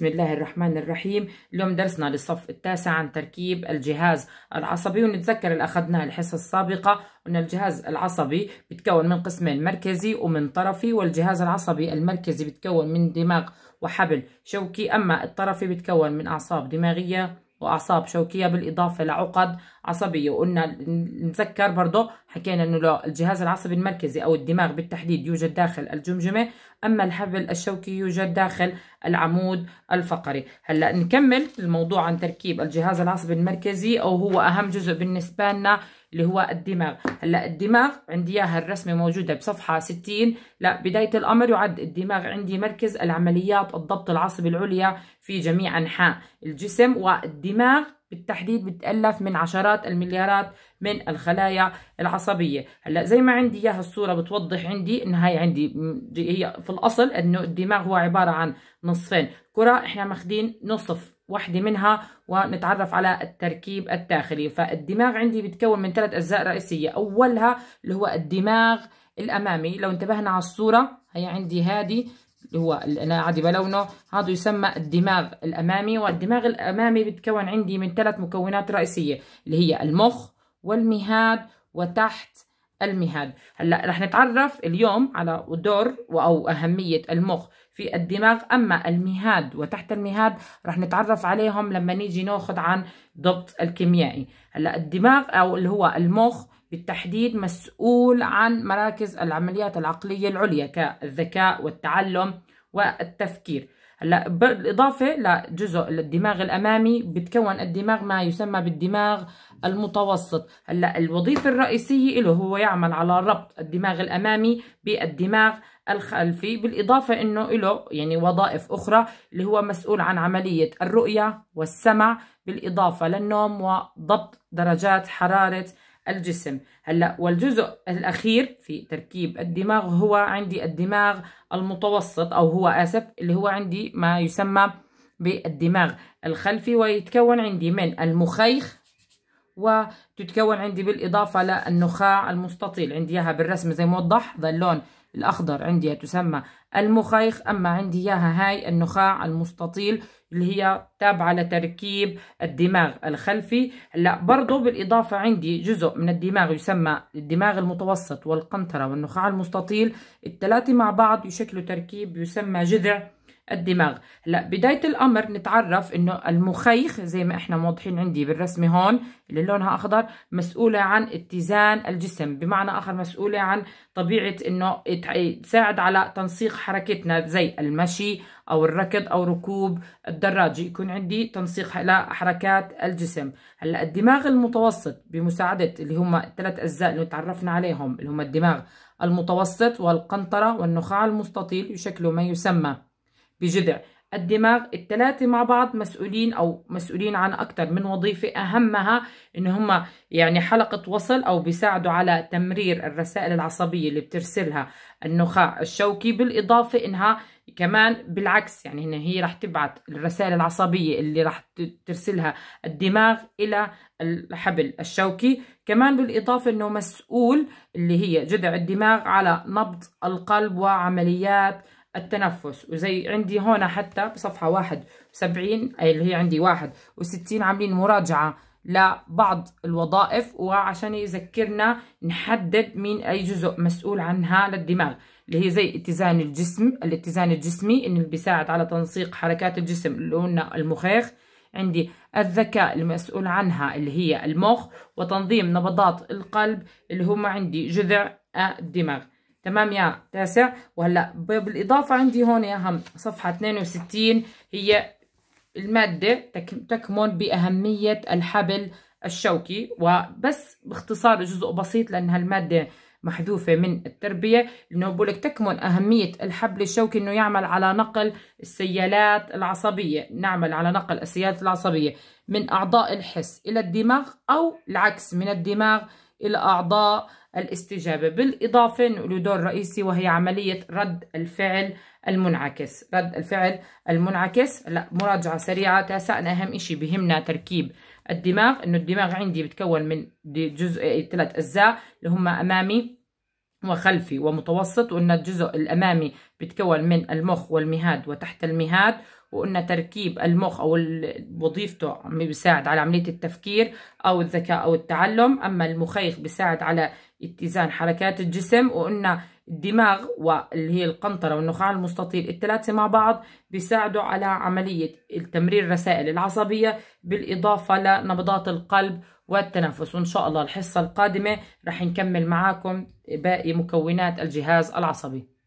بسم الله الرحمن الرحيم اليوم درسنا للصف التاسع عن تركيب الجهاز العصبي ونتذكر اللي أخذناه الحصة السابقة أن الجهاز العصبي بيتكون من قسمين مركزي ومن طرفي والجهاز العصبي المركزي بيتكون من دماغ وحبل شوكي أما الطرفي بيتكون من أعصاب دماغية وأعصاب شوكية بالإضافة لعقد عصبيه وقلنا نذكر برضه حكينا انه لو الجهاز العصبي المركزي او الدماغ بالتحديد يوجد داخل الجمجمه اما الحبل الشوكي يوجد داخل العمود الفقري هلا نكمل الموضوع عن تركيب الجهاز العصبي المركزي او هو اهم جزء بالنسبه لنا اللي هو الدماغ هلا الدماغ عندي اياها الرسمه موجوده بصفحه 60 لا بدايه الامر يعد الدماغ عندي مركز العمليات الضبط العصبي العليا في جميع انحاء الجسم والدماغ بالتحديد بتتالف من عشرات المليارات من الخلايا العصبية هلا زي ما عندي اياها الصورة بتوضح عندي ان هاي عندي هي في الاصل انه الدماغ هو عبارة عن نصفين كرة احنا ماخذين نصف واحدة منها ونتعرف على التركيب الداخلي فالدماغ عندي بيتكون من ثلاث أجزاء رئيسية أولها اللي هو الدماغ الأمامي لو انتبهنا على الصورة هي عندي هذه اللي هو انا عادي بلونه هذا يسمى الدماغ الأمامي والدماغ الأمامي بيتكون عندي من ثلاث مكونات رئيسية اللي هي المخ والمهاد وتحت المهاد هلا رح نتعرف اليوم على دور او اهميه المخ في الدماغ اما المهاد وتحت المهاد رح نتعرف عليهم لما نيجي ناخذ عن ضبط الكيميائي هلا الدماغ او اللي هو المخ بالتحديد مسؤول عن مراكز العمليات العقلية العليا كالذكاء والتعلم والتفكير هلا بالاضافه لجزء الدماغ الامامي بتكون الدماغ ما يسمى بالدماغ المتوسط هلا الوظيفه الرئيسيه له هو يعمل على ربط الدماغ الامامي بالدماغ الخلفي بالاضافه انه له يعني وظائف اخرى اللي هو مسؤول عن عمليه الرؤيه والسمع بالاضافه للنوم وضبط درجات حراره الجسم هلا والجزء الاخير في تركيب الدماغ هو عندي الدماغ المتوسط او هو اسف اللي هو عندي ما يسمى بالدماغ الخلفي ويتكون عندي من المخيخ وتتكون عندي بالاضافه للنخاع المستطيل عندي اياها بالرسم زي موضح ذا اللون الأخضر عندي تسمى المخيخ أما عندي إياها هاي النخاع المستطيل اللي هي تابعة لتركيب الدماغ الخلفي هلا برضو بالإضافة عندي جزء من الدماغ يسمى الدماغ المتوسط والقنطرة والنخاع المستطيل الثلاثة مع بعض يشكلوا تركيب يسمى جذع الدماغ هلا بداية الأمر نتعرف إنه المخيخ زي ما إحنا موضحين عندي بالرسمة هون اللي لونها أخضر مسؤولة عن اتزان الجسم بمعنى آخر مسؤولة عن طبيعة إنه تساعد على تنسيق حركتنا زي المشي أو الركض أو ركوب الدراجة يكون عندي تنسيق لحركات الجسم هلا الدماغ المتوسط بمساعدة اللي هم الثلاث أجزاء اللي تعرفنا عليهم اللي هم الدماغ المتوسط والقنطرة والنخاع المستطيل يشكلوا ما يسمى بجذع الدماغ الثلاثة مع بعض مسؤولين أو مسؤولين عن أكثر من وظيفة أهمها إن هم يعني حلقة وصل أو بيساعدوا على تمرير الرسائل العصبية اللي بترسلها النخاع الشوكي بالإضافة إنها كمان بالعكس يعني هنا هي رح تبعت الرسائل العصبية اللي رح ترسلها الدماغ إلى الحبل الشوكي كمان بالإضافة أنه مسؤول اللي هي جذع الدماغ على نبض القلب وعمليات التنفس وزي عندي هون حتى بصفحة واحد وسبعين أي اللي هي عندي واحد وستين عاملين مراجعة لبعض الوظائف وعشان يذكرنا نحدد مين أي جزء مسؤول عنها للدماغ اللي هي زي اتزان الجسم الاتزان الجسمي إنه بيساعد على تنسيق حركات الجسم اللي قلنا المخيخ عندي الذكاء المسؤول عنها اللي هي المخ وتنظيم نبضات القلب اللي هم عندي جذع الدماغ تمام يا تاسع وهلا بالاضافه عندي هون يا هم صفحه 62 هي الماده تكمن باهميه الحبل الشوكي وبس باختصار جزء بسيط لان هالماده محذوفة من التربية انه بقول لك تكمن أهمية الحبل الشوكي أنه يعمل على نقل السيالات العصبية نعمل على نقل السيالات العصبية من أعضاء الحس إلى الدماغ أو العكس من الدماغ إلى أعضاء الاستجابة بالإضافة نقول دور رئيسي وهي عملية رد الفعل المنعكس رد الفعل المنعكس لا مراجعة سريعة تسألنا أهم شيء بهمنا تركيب الدماغ إنه الدماغ عندي بتكون من جزء ثلاث أجزاء اللي هم أمامي وخلفي ومتوسط وان الجزء الامامي بتكون من المخ والمهاد وتحت المهاد وقلنا تركيب المخ او وظيفته بيساعد على عمليه التفكير او الذكاء او التعلم اما المخيخ بيساعد على اتزان حركات الجسم وقلنا الدماغ واللي هي القنطره والنخاع المستطيل الثلاثه مع بعض بيساعدوا على عمليه تمرير الرسائل العصبيه بالاضافه لنبضات القلب والتنفس وان شاء الله الحصه القادمه رح نكمل معاكم باقي مكونات الجهاز العصبي